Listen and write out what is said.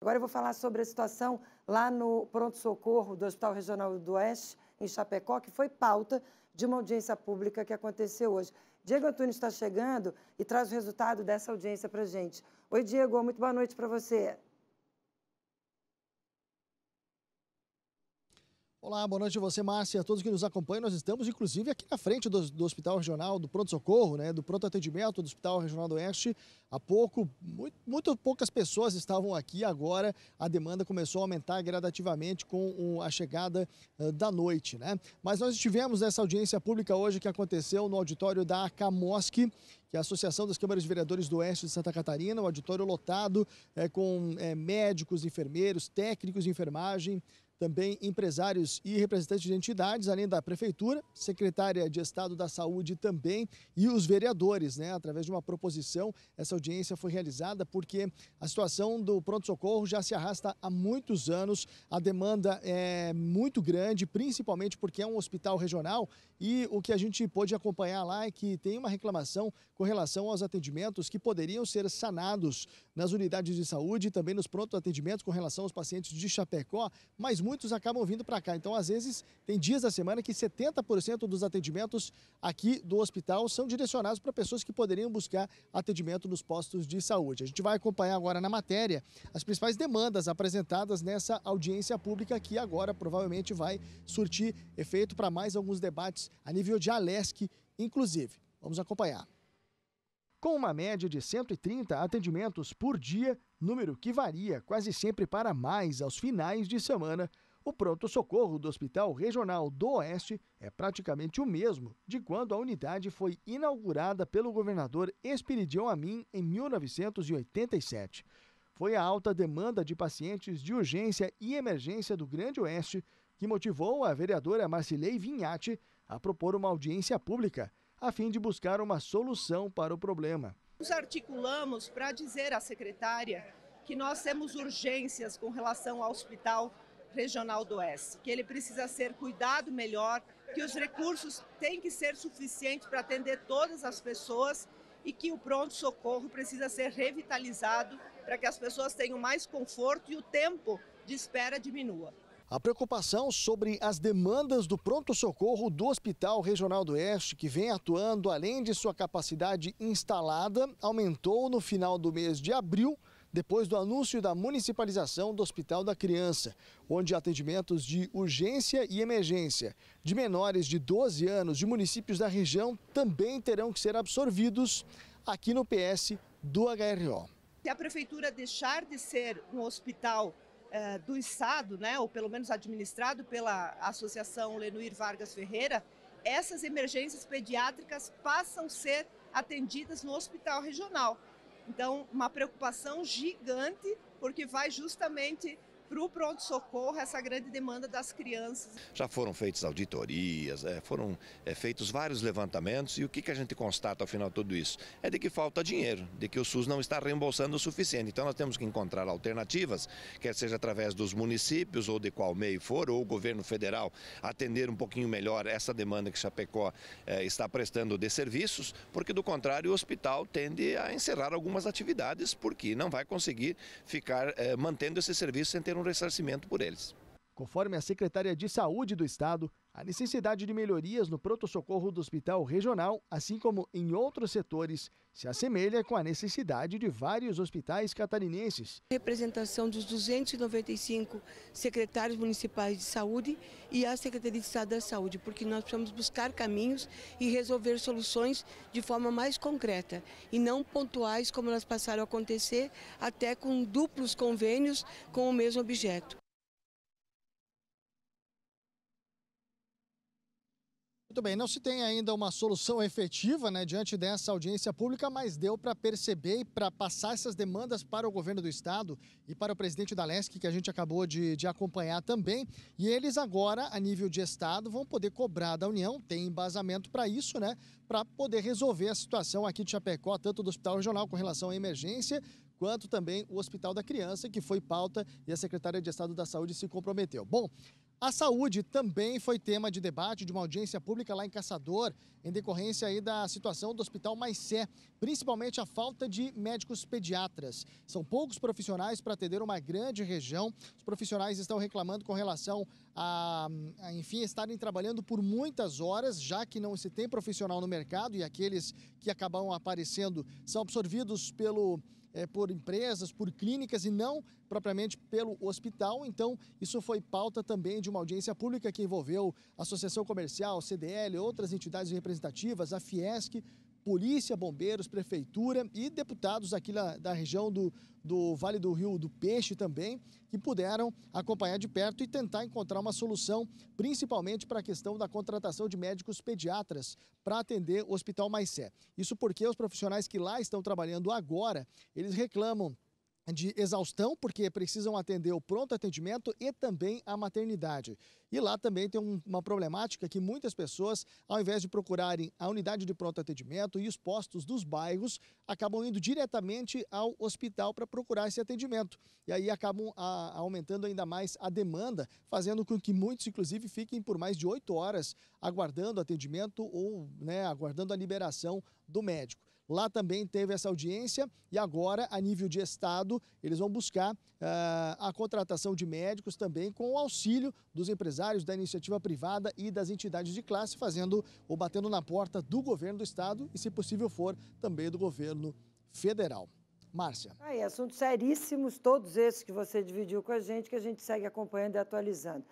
Agora eu vou falar sobre a situação lá no pronto-socorro do Hospital Regional do Oeste, em Chapecó, que foi pauta de uma audiência pública que aconteceu hoje. Diego Antunes está chegando e traz o resultado dessa audiência para gente. Oi, Diego, muito boa noite para você. Olá, boa noite a você, Márcia, a todos que nos acompanham. Nós estamos, inclusive, aqui na frente do, do Hospital Regional, do Pronto Socorro, né, do Pronto Atendimento do Hospital Regional do Oeste. Há pouco, muito, muito poucas pessoas estavam aqui, agora a demanda começou a aumentar gradativamente com um, a chegada uh, da noite. Né? Mas nós tivemos essa audiência pública hoje que aconteceu no auditório da ACAMOSC, que é a Associação das Câmaras de Vereadores do Oeste de Santa Catarina, um auditório lotado é, com é, médicos, enfermeiros, técnicos de enfermagem, também empresários e representantes de entidades, além da Prefeitura, Secretária de Estado da Saúde também e os vereadores, né? Através de uma proposição, essa audiência foi realizada porque a situação do pronto-socorro já se arrasta há muitos anos, a demanda é muito grande, principalmente porque é um hospital regional e o que a gente pôde acompanhar lá é que tem uma reclamação com relação aos atendimentos que poderiam ser sanados nas unidades de saúde e também nos pronto atendimentos com relação aos pacientes de Chapecó, mas muitos acabam vindo para cá. Então, às vezes, tem dias da semana que 70% dos atendimentos aqui do hospital são direcionados para pessoas que poderiam buscar atendimento nos postos de saúde. A gente vai acompanhar agora na matéria as principais demandas apresentadas nessa audiência pública que agora provavelmente vai surtir efeito para mais alguns debates a nível de Alesc, inclusive. Vamos acompanhar com uma média de 130 atendimentos por dia, número que varia quase sempre para mais aos finais de semana. O pronto-socorro do Hospital Regional do Oeste é praticamente o mesmo de quando a unidade foi inaugurada pelo governador Espiridião Amin em 1987 foi a alta demanda de pacientes de urgência e emergência do Grande Oeste que motivou a vereadora Marcilei Vinhati a propor uma audiência pública a fim de buscar uma solução para o problema. Nos articulamos para dizer à secretária que nós temos urgências com relação ao hospital regional do Oeste, que ele precisa ser cuidado melhor, que os recursos têm que ser suficientes para atender todas as pessoas e que o pronto-socorro precisa ser revitalizado para que as pessoas tenham mais conforto e o tempo de espera diminua. A preocupação sobre as demandas do pronto-socorro do Hospital Regional do Oeste, que vem atuando além de sua capacidade instalada, aumentou no final do mês de abril, depois do anúncio da municipalização do Hospital da Criança, onde atendimentos de urgência e emergência de menores de 12 anos de municípios da região também terão que ser absorvidos aqui no PS do HRO. Se a prefeitura deixar de ser um hospital é, do Estado, né, ou pelo menos administrado pela Associação Lenuir Vargas Ferreira, essas emergências pediátricas passam a ser atendidas no hospital regional. Então, uma preocupação gigante, porque vai justamente para o pronto-socorro essa grande demanda das crianças. Já foram feitas auditorias, é, foram é, feitos vários levantamentos e o que, a gente constata ao final de tudo isso? É de que falta dinheiro, de que o SUS não está reembolsando o suficiente. Então nós temos que encontrar alternativas, quer seja através dos municípios ou de qual meio for, ou o governo federal atender um pouquinho melhor essa demanda que Chapecó é, está prestando de serviços, porque do contrário o hospital tende a encerrar algumas atividades porque não vai conseguir ficar mantendo esse serviço sem ter um ressarcimento por eles. Conforme a secretária de Saúde do Estado, a necessidade de melhorias no pronto-socorro do hospital regional, assim como em outros setores, se assemelha com a necessidade de vários hospitais catarinenses. Representação dos 295 secretários municipais de saúde e a Secretaria de Estado da Saúde, porque nós precisamos buscar caminhos e resolver soluções de forma mais concreta e não pontuais como elas passaram a acontecer, até com duplos convênios com o mesmo objeto. Muito bem, não se tem ainda uma solução efetiva né, diante dessa audiência pública, mas deu para perceber e para passar essas demandas para o governo do estado e para o presidente da LESC, que a gente acabou de, de acompanhar também. E eles agora, a nível de estado, vão poder cobrar da União, tem embasamento para isso, né? Para poder resolver a situação aqui de Chapecó, tanto do Hospital Regional com relação à emergência, quanto também o Hospital da Criança, que foi pauta e a secretária de Estado da Saúde se comprometeu. Bom. A saúde também foi tema de debate de uma audiência pública lá em Caçador, em decorrência aí da situação do Hospital Maicé, principalmente a falta de médicos pediatras. São poucos profissionais para atender uma grande região. Os profissionais estão reclamando com relação a, a, enfim, estarem trabalhando por muitas horas, já que não se tem profissional no mercado e aqueles que acabam aparecendo são absorvidos pelo é, por empresas, por clínicas e não propriamente pelo hospital. Então, isso foi pauta também de uma audiência pública que envolveu a Associação Comercial, CDL, outras entidades representativas, a Fiesc polícia, bombeiros, prefeitura e deputados aqui da, da região do, do Vale do Rio do Peixe também, que puderam acompanhar de perto e tentar encontrar uma solução, principalmente para a questão da contratação de médicos pediatras para atender o Hospital Maicé. Isso porque os profissionais que lá estão trabalhando agora, eles reclamam de exaustão, porque precisam atender o pronto atendimento e também a maternidade. E lá também tem um, uma problemática que muitas pessoas, ao invés de procurarem a unidade de pronto atendimento e os postos dos bairros, acabam indo diretamente ao hospital para procurar esse atendimento. E aí acabam a, aumentando ainda mais a demanda, fazendo com que muitos, inclusive, fiquem por mais de oito horas aguardando atendimento ou né, aguardando a liberação do médico. Lá também teve essa audiência e agora, a nível de Estado, eles vão buscar uh, a contratação de médicos também com o auxílio dos empresários empresários da iniciativa privada e das entidades de classe, fazendo ou batendo na porta do governo do estado e, se possível for, também do governo federal. Márcia. Aí, assuntos seríssimos, todos esses que você dividiu com a gente, que a gente segue acompanhando e atualizando.